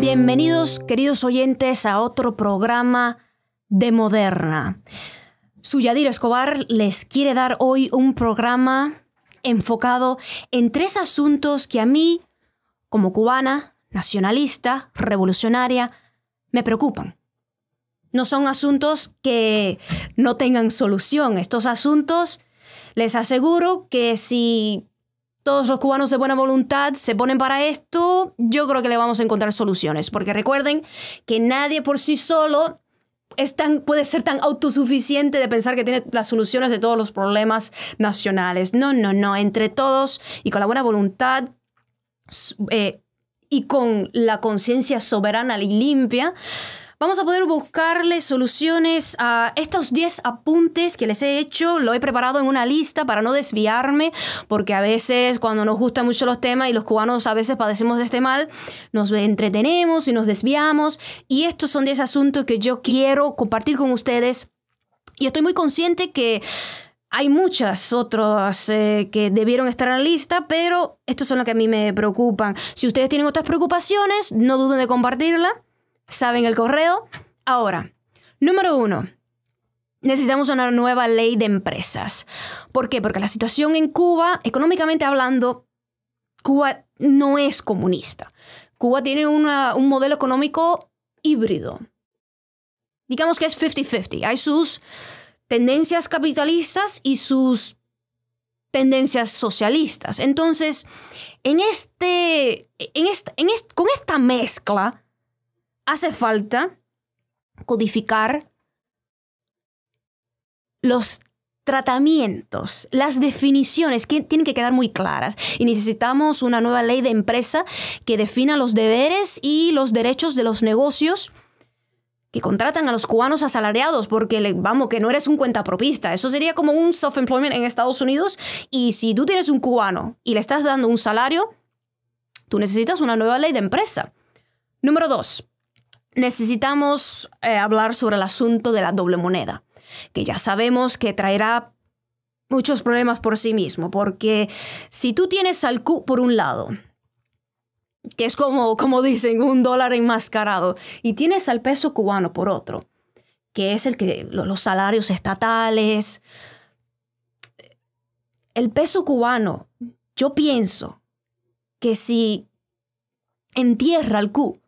Bienvenidos, queridos oyentes, a otro programa de Moderna. Suyadir Escobar les quiere dar hoy un programa enfocado en tres asuntos que a mí, como cubana, nacionalista, revolucionaria, me preocupan. No son asuntos que no tengan solución. Estos asuntos, les aseguro que si todos los cubanos de buena voluntad se ponen para esto, yo creo que le vamos a encontrar soluciones. Porque recuerden que nadie por sí solo es tan, puede ser tan autosuficiente de pensar que tiene las soluciones de todos los problemas nacionales. No, no, no. Entre todos y con la buena voluntad eh, y con la conciencia soberana y limpia, Vamos a poder buscarle soluciones a estos 10 apuntes que les he hecho. Lo he preparado en una lista para no desviarme, porque a veces cuando nos gustan mucho los temas y los cubanos a veces padecemos de este mal, nos entretenemos y nos desviamos. Y estos son 10 asuntos que yo quiero compartir con ustedes. Y estoy muy consciente que hay muchas otras eh, que debieron estar en la lista, pero estos son los que a mí me preocupan. Si ustedes tienen otras preocupaciones, no duden de compartirla saben el correo. Ahora, número uno, necesitamos una nueva ley de empresas. ¿Por qué? Porque la situación en Cuba, económicamente hablando, Cuba no es comunista. Cuba tiene un modelo económico híbrido. Digamos que es 50-50. Hay sus tendencias capitalistas y sus tendencias socialistas. Entonces, en este, con esta mezcla, hace falta codificar los tratamientos, las definiciones que tienen que quedar muy claras y necesitamos una nueva ley de empresa que defina los deberes y los derechos de los negocios que contratan a los cubanos asalariados, porque vamos, que no eres un cuentapropista. Eso sería como un self-employment en Estados Unidos. Y si tú tienes un cubano y le estás dando un salario, tú necesitas una nueva ley de empresa. Número dos, necesitamos eh, hablar sobre el asunto de la doble moneda, que ya sabemos que traerá muchos problemas por sí mismo, porque si tú tienes al Q por un lado, que es como, como dicen, un dólar enmascarado, y tienes al peso cubano por otro, que es el que los salarios estatales, el peso cubano, yo pienso que si entierra al Q,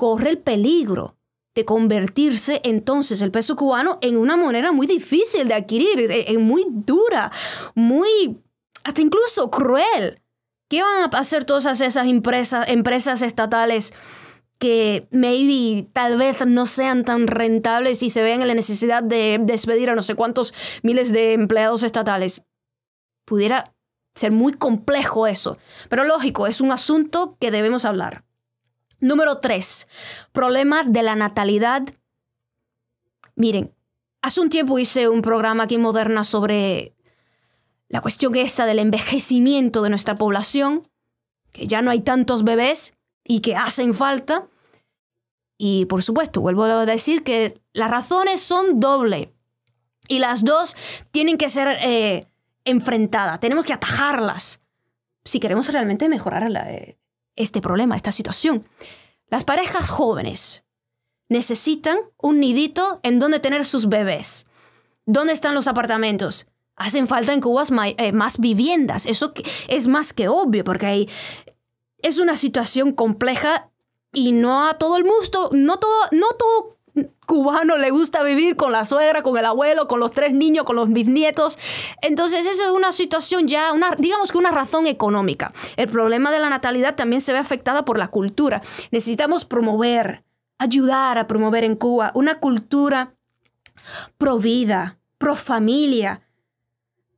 corre el peligro de convertirse entonces el peso cubano en una moneda muy difícil de adquirir, muy dura, muy hasta incluso cruel. ¿Qué van a hacer todas esas empresas, estatales que maybe tal vez no sean tan rentables y se vean en la necesidad de despedir a no sé cuántos miles de empleados estatales? Pudiera ser muy complejo eso, pero lógico, es un asunto que debemos hablar. Número 3. Problema de la natalidad. Miren, hace un tiempo hice un programa aquí en Moderna sobre la cuestión esta del envejecimiento de nuestra población, que ya no hay tantos bebés y que hacen falta. Y por supuesto, vuelvo a decir que las razones son doble y las dos tienen que ser eh, enfrentadas, tenemos que atajarlas si queremos realmente mejorar la, eh, este problema, esta situación. Las parejas jóvenes necesitan un nidito en donde tener sus bebés. ¿Dónde están los apartamentos? Hacen falta en Cuba eh, más viviendas. Eso es más que obvio porque es una situación compleja y no a todo el mundo, no todo, no todo cubano le gusta vivir con la suegra, con el abuelo, con los tres niños, con los bisnietos. Entonces, eso es una situación ya, digamos que una razón económica. El problema de la natalidad también se ve afectada por la cultura. Necesitamos promover, ayudar a promover en Cuba una cultura pro vida, pro familia,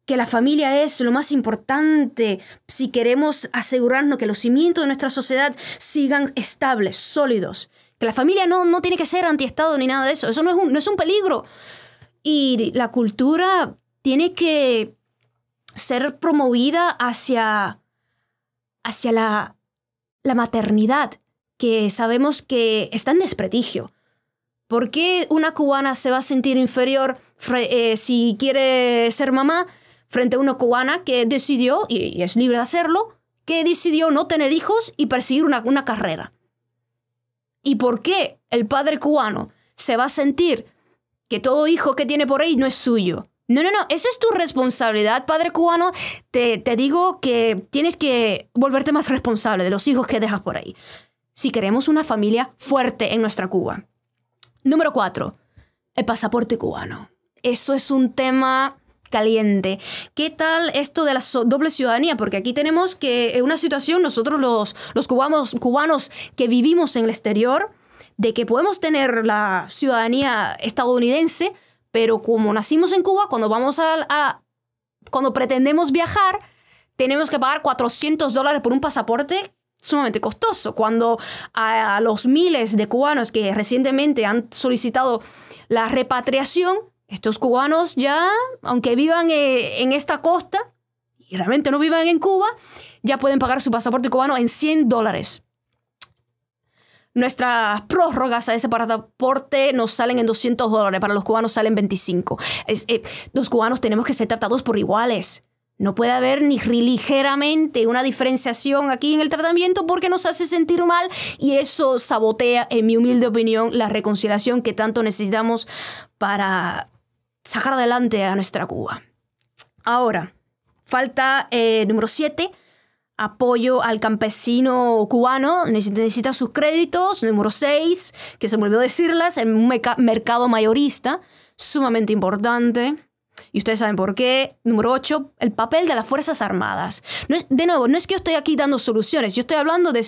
que la familia es lo más importante si queremos asegurarnos que los cimientos de nuestra sociedad sigan estables, sólidos. Que la familia no, no tiene que ser antiestado ni nada de eso. Eso no es un, no es un peligro. Y la cultura tiene que ser promovida hacia, hacia la, maternidad, que sabemos que está en desprestigio. ¿Por qué una cubana se va a sentir inferior eh, si quiere ser mamá frente a una cubana que decidió, y, es libre de hacerlo, que decidió no tener hijos y perseguir una, una carrera? ¿Y por qué el padre cubano se va a sentir que todo hijo que tiene por ahí no es suyo? No, no, no, esa es tu responsabilidad, padre cubano. Te, te digo que tienes que volverte más responsable de los hijos que dejas por ahí. Si queremos una familia fuerte en nuestra Cuba. Número cuatro, el pasaporte cubano. Eso es un tema caliente. ¿Qué tal esto de la doble ciudadanía? Porque aquí tenemos que eh, una situación, nosotros los, los cubanos, cubanos que vivimos en el exterior, de que podemos tener la ciudadanía estadounidense, pero como nacimos en Cuba, cuando vamos a, cuando pretendemos viajar, tenemos que pagar 400 dólares por un pasaporte sumamente costoso. Cuando a, los miles de cubanos que recientemente han solicitado la repatriación, estos cubanos ya, aunque vivan eh, en esta costa y realmente no vivan en Cuba, ya pueden pagar su pasaporte cubano en 100 dólares. Nuestras prórrogas a ese pasaporte nos salen en 200 dólares, para los cubanos salen 25. Eh, los cubanos tenemos que ser tratados por iguales. No puede haber ni ligeramente una diferenciación aquí en el tratamiento porque nos hace sentir mal y eso sabotea, en mi humilde opinión, la reconciliación que tanto necesitamos para sacar adelante a nuestra Cuba. Ahora, falta eh, número siete, apoyo al campesino cubano, necesita, sus créditos. Número 6, que se me olvidó decirlas, el mercado mayorista, sumamente importante. Y ustedes saben por qué. Número 8, el papel de las Fuerzas Armadas. de nuevo, no es que yo estoy aquí dando soluciones, yo estoy hablando de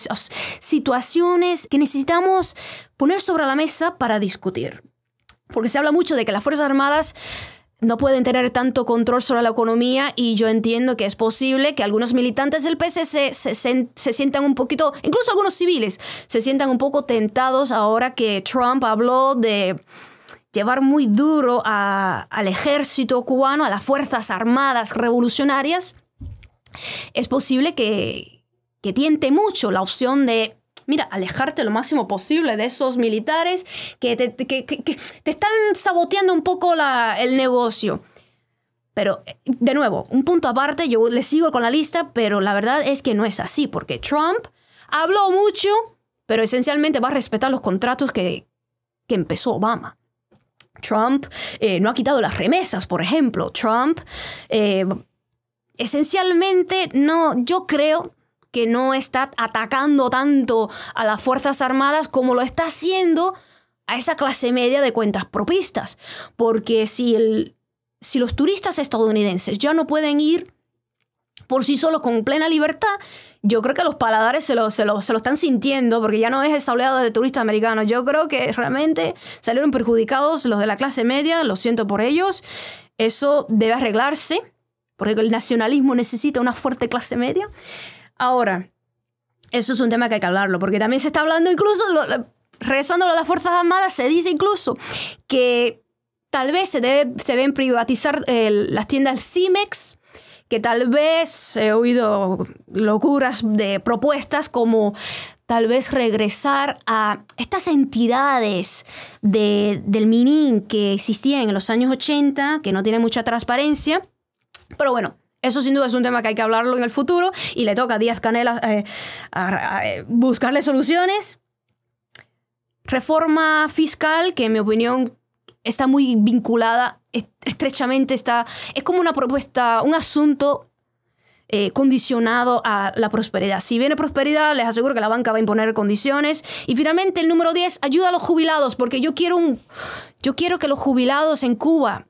situaciones que necesitamos poner sobre la mesa para discutir. Porque se habla mucho de que las Fuerzas Armadas no pueden tener tanto control sobre la economía y yo entiendo que es posible que algunos militantes del PSC se, sientan un poquito, incluso algunos civiles, se sientan un poco tentados ahora que Trump habló de llevar muy duro al ejército cubano, a las Fuerzas Armadas Revolucionarias. Es posible que, que tiente mucho la opción de mira, alejarte lo máximo posible de esos militares que te, están saboteando un poco la, el negocio. Pero, de nuevo, un punto aparte, yo le sigo con la lista, pero la verdad es que no es así, porque Trump habló mucho, pero esencialmente va a respetar los contratos que, empezó Obama. Trump eh, no ha quitado las remesas, por ejemplo. Trump eh, esencialmente no, yo creo que no está atacando tanto a las Fuerzas Armadas como lo está haciendo a esa clase media de cuentas propistas. Porque si, el, si los turistas estadounidenses ya no pueden ir por sí solos con plena libertad, yo creo que los paladares se lo, se, lo, se lo están sintiendo, porque ya no es esa oleada de turistas americanos. Yo creo que realmente salieron perjudicados los de la clase media, lo siento por ellos. Eso debe arreglarse, porque el nacionalismo necesita una fuerte clase media. Ahora, eso es un tema que hay que hablarlo, porque también se está hablando incluso, regresándolo a las Fuerzas Armadas, se dice incluso que tal vez se, debe, se deben privatizar las tiendas CIMEX, que tal vez he oído locuras de propuestas como tal vez regresar a estas entidades del MININ que existían en los años 80, que no tienen mucha transparencia. Pero bueno, eso sin duda es un tema que hay que hablarlo en el futuro y le toca a Díaz Canela eh, eh, buscarle soluciones. Reforma fiscal, que en mi opinión está muy vinculada estrechamente, está, es como una propuesta, un asunto eh, condicionado a la prosperidad. Si viene prosperidad, les aseguro que la banca va a imponer condiciones. Y finalmente el número 10, ayuda a los jubilados, porque yo quiero, un, yo quiero que los jubilados en Cuba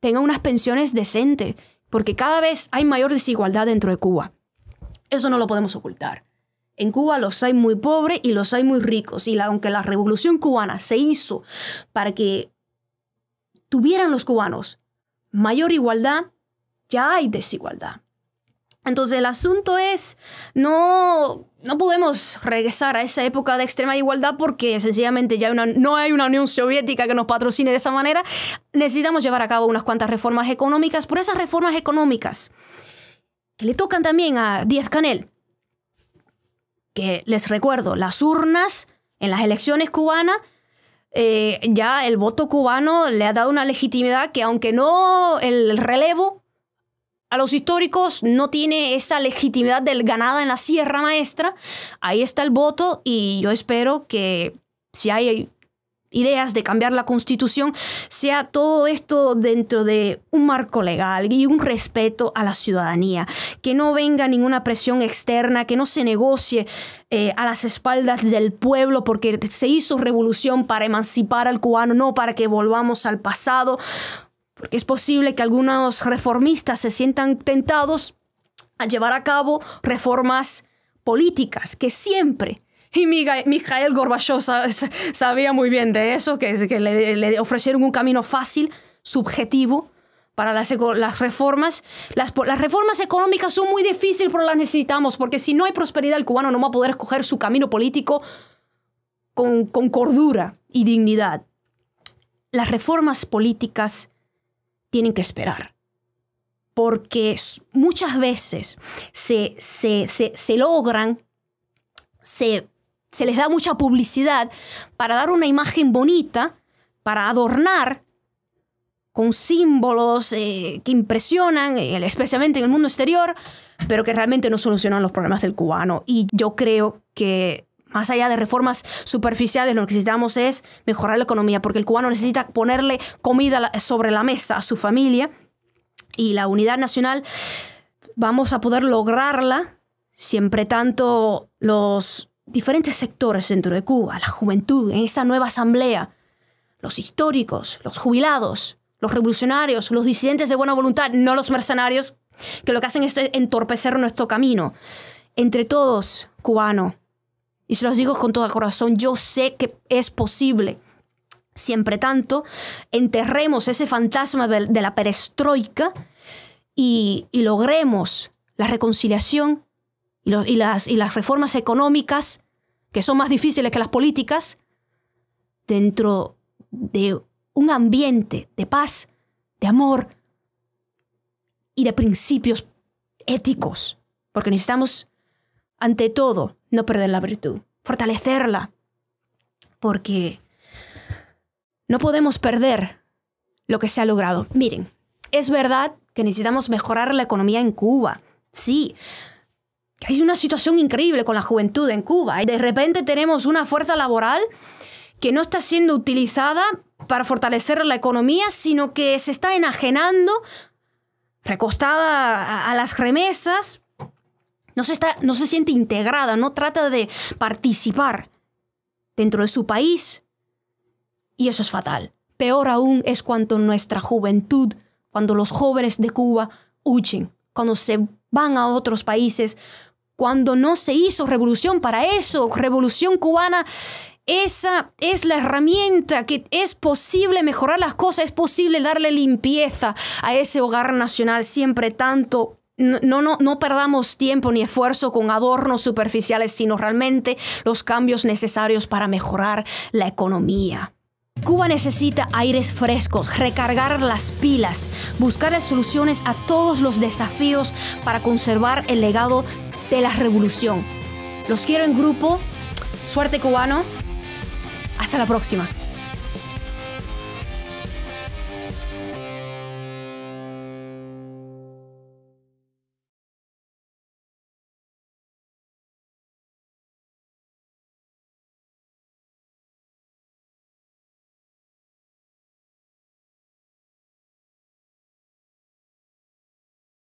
tengan unas pensiones decentes porque cada vez hay mayor desigualdad dentro de Cuba. Eso no lo podemos ocultar. En Cuba los hay muy pobres y los hay muy ricos. Y aunque la revolución cubana se hizo para que tuvieran los cubanos mayor igualdad, ya hay desigualdad. Entonces el asunto es no no podemos regresar a esa época de extrema igualdad porque sencillamente ya una, no hay una Unión Soviética que nos patrocine de esa manera. Necesitamos llevar a cabo unas cuantas reformas económicas, por esas reformas económicas que le tocan también a Díaz Canel, que les recuerdo, las urnas en las elecciones cubanas, eh, ya el voto cubano le ha dado una legitimidad que aunque no el relevo a los históricos, no tiene esa legitimidad del ganada en la Sierra Maestra. Ahí está el voto y yo espero que si hay ideas de cambiar la constitución, sea todo esto dentro de un marco legal y un respeto a la ciudadanía, que no venga ninguna presión externa, que no se negocie eh, a las espaldas del pueblo porque se hizo revolución para emancipar al cubano, no para que volvamos al pasado porque es posible que algunos reformistas se sientan tentados a llevar a cabo reformas políticas que siempre y Mijael Gorbachev sabía muy bien de eso, que, que le, ofrecieron un camino fácil, subjetivo, para las, reformas. Las, reformas económicas son muy difíciles, pero las necesitamos, porque si no hay prosperidad, el cubano no va a poder escoger su camino político con, con cordura y dignidad. Las reformas políticas tienen que esperar. Porque muchas veces se, se, logran, se, les da mucha publicidad para dar una imagen bonita, para adornar con símbolos eh, que impresionan, eh, especialmente en el mundo exterior, pero que realmente no solucionan los problemas del cubano. Y yo creo que más allá de reformas superficiales, lo que necesitamos es mejorar la economía, porque el cubano necesita ponerle comida sobre la mesa a su familia y la unidad nacional vamos a poder lograrla siempre tanto los diferentes sectores dentro de Cuba, la juventud, en esa nueva asamblea, los históricos, los jubilados, los revolucionarios, los disidentes de buena voluntad, no los mercenarios, que lo que hacen es entorpecer nuestro camino. Entre todos, cubano, y se los digo con todo corazón, yo sé que es posible. Siempre tanto, enterremos ese fantasma de la perestroika y, logremos la reconciliación y las reformas económicas, que son más difíciles que las políticas, dentro de un ambiente de paz, de amor y de principios éticos. Porque necesitamos, ante todo, no perder la virtud, fortalecerla, porque no podemos perder lo que se ha logrado. Miren, es verdad que necesitamos mejorar la economía en Cuba, sí. Hay una situación increíble con la juventud en Cuba y de repente tenemos una fuerza laboral que no está siendo utilizada para fortalecer la economía, sino que se está enajenando, recostada a, a las remesas, no se, está, no se siente integrada, no trata de participar dentro de su país. Y eso es fatal. Peor aún es cuando nuestra juventud, cuando los jóvenes de Cuba huyen, cuando se van a otros países, cuando no se hizo revolución para eso, revolución cubana. Esa es la herramienta que es posible mejorar las cosas, es posible darle limpieza a ese hogar nacional siempre tanto no, no, perdamos tiempo ni esfuerzo con adornos superficiales, sino realmente los cambios necesarios para mejorar la economía. Cuba necesita aires frescos, recargar las pilas, buscar soluciones a todos los desafíos para conservar el legado de la revolución. Los quiero en grupo. Suerte cubano. Hasta la próxima.